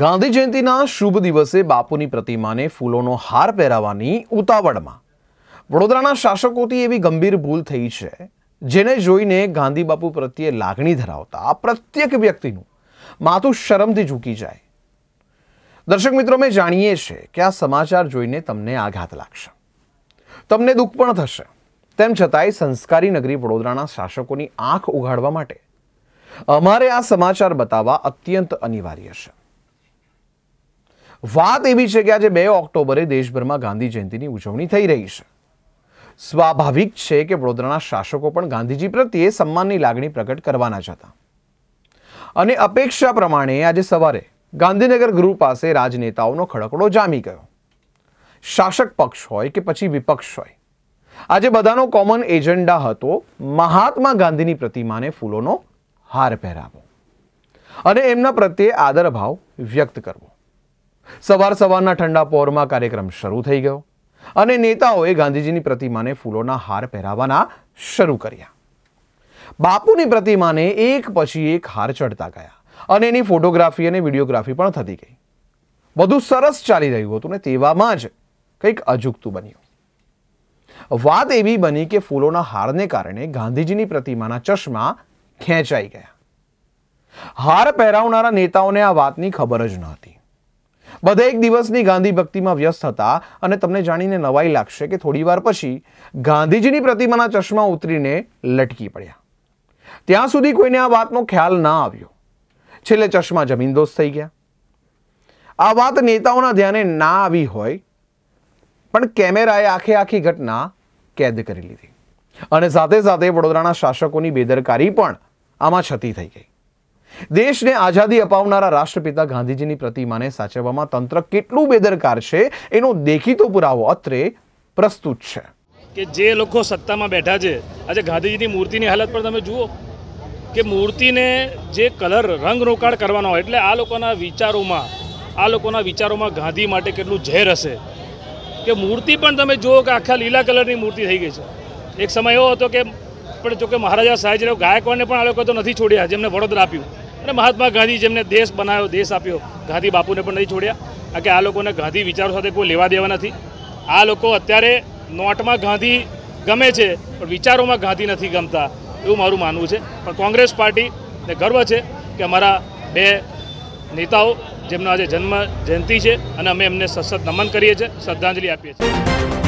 ગાંધી જયંતિના શુભ દિવસે બાપુની પ્રતિમાને ફૂલોનો હાર પહેરાવાની ઉતાવળમાં વડોદરાના શાસકોથી એવી ગંભીર ભૂલ થઈ છે જેને જોઈને ગાંધી બાપુ પ્રત્યે લાગણી ધરાવતા પ્રત્યેક વ્યક્તિનું માથું શરમથી ઝૂકી જાય દર્શક મિત્રો મેં જાણીએ છીએ કે આ સમાચાર જોઈને તમને આઘાત લાગશે તમને દુઃખ પણ થશે તેમ છતાંય સંસ્કારી નગરી વડોદરાના શાસકોની આંખ ઉઘાડવા માટે અમારે આ સમાચાર બતાવવા અત્યંત અનિવાર્ય છે વાત એવી છે કે આજે બે ઓક્ટોબરે દેશભરમાં ગાંધી જયંતિની ઉજવણી થઈ રહી છે સ્વાભાવિક છે કે વડોદરાના શાસકો પણ ગાંધીજી પ્રત્યે સન્માનની લાગણી પ્રગટ કરવાના જ હતા અને અપેક્ષા પ્રમાણે આજે સવારે ગાંધીનગર ગૃહ પાસે રાજનેતાઓનો ખડકડો જામી ગયો શાસક પક્ષ હોય કે પછી વિપક્ષ હોય આજે બધાનો કોમન એજન્ડા હતો મહાત્મા ગાંધીની પ્રતિમાને ફૂલોનો હાર પહેરાવો અને એમના પ્રત્યે આદરભાવ વ્યક્ત કરવો સવાર સવારના ઠંડા પોરમાં કાર્યક્રમ શરૂ થઈ ગયો અને નેતાઓએ ગાંધીજીની પ્રતિમાને ફૂલોના હાર પહેરાવવાના શરૂ કર્યા બાપુની પ્રતિમાને એક પછી એક હાર ચડતા ગયા અને એની ફોટોગ્રાફી અને વિડીયોગ્રાફી પણ થતી ગઈ બધું સરસ ચાલી રહ્યું હતું ને તેવામાં જ કંઈક અજુગતું બન્યું વાત એવી બની કે ફૂલોના હારને કારણે ગાંધીજીની પ્રતિમાના ચશ્મા ખેંચાઈ ગયા હાર પહેરાવનારા નેતાઓને આ વાતની ખબર જ ન હતી બધે એક દિવસની ગાંધી ભક્તિમાં વ્યસ્ત હતા અને તમને જાણીને નવાઈ લાગશે કે થોડીવાર પછી ગાંધીજીની પ્રતિમાના ચશ્મા ઉતરીને લટકી પડ્યા ત્યાં સુધી કોઈને આ વાતનો ખ્યાલ ના આવ્યો છેલ્લે ચશ્મા જમીનદોસ્ત થઈ ગયા આ વાત નેતાઓના ધ્યાને ના આવી હોય પણ કેમેરાએ આખે આખી ઘટના કેદ કરી લીધી અને સાથે સાથે વડોદરાના શાસકોની બેદરકારી પણ આમાં છતી થઈ ગઈ દેશને આઝાદી અપાવનારા રાષ્ટ્રપિતા ગાંધીજીની પ્રતિમાને સાચવવામાં તંત્ર કેટલું બેદરકાર છે એનો દેખીતો પુરાવો અત્રે પ્રસ્તુત છે કે જે લોકો સત્તામાં બેઠા છે આજે ગાંધીજીની મૂર્તિની હાલત પણ તમે જુઓ કે મૂર્તિને જે કલર રંગ રોકાણ કરવાનો હોય એટલે આ લોકોના વિચારોમાં આ લોકોના વિચારોમાં ગાંધી માટે કેટલું ઝેર હશે કે મૂર્તિ પણ તમે જુઓ કે આખા લીલા કલરની મૂર્તિ થઈ ગઈ છે એક સમય એવો હતો કે આપણે જોકે મહારાજા સાહેબરાવ ગાયકવાડને પણ આ લોકો તો નથી છોડ્યા જેમને વડોદરા આપ્યું અને મહાત્મા ગાંધી જેમને દેશ બનાવ્યો દેશ આપ્યો ગાંધી બાપુને પણ નથી છોડ્યા કારણ કે આ લોકોને ગાંધી વિચારો સાથે કોઈ લેવા દેવા નથી આ લોકો અત્યારે નોટમાં ગાંધી ગમે છે પણ વિચારોમાં ગાંધી નથી ગમતા એવું મારું માનવું છે પણ કોંગ્રેસ પાર્ટીને ગર્વ છે કે અમારા બે નેતાઓ જેમનો આજે જન્મ જયંતિ છે અને અમે એમને સસત નમન કરીએ છીએ શ્રદ્ધાંજલિ આપીએ છીએ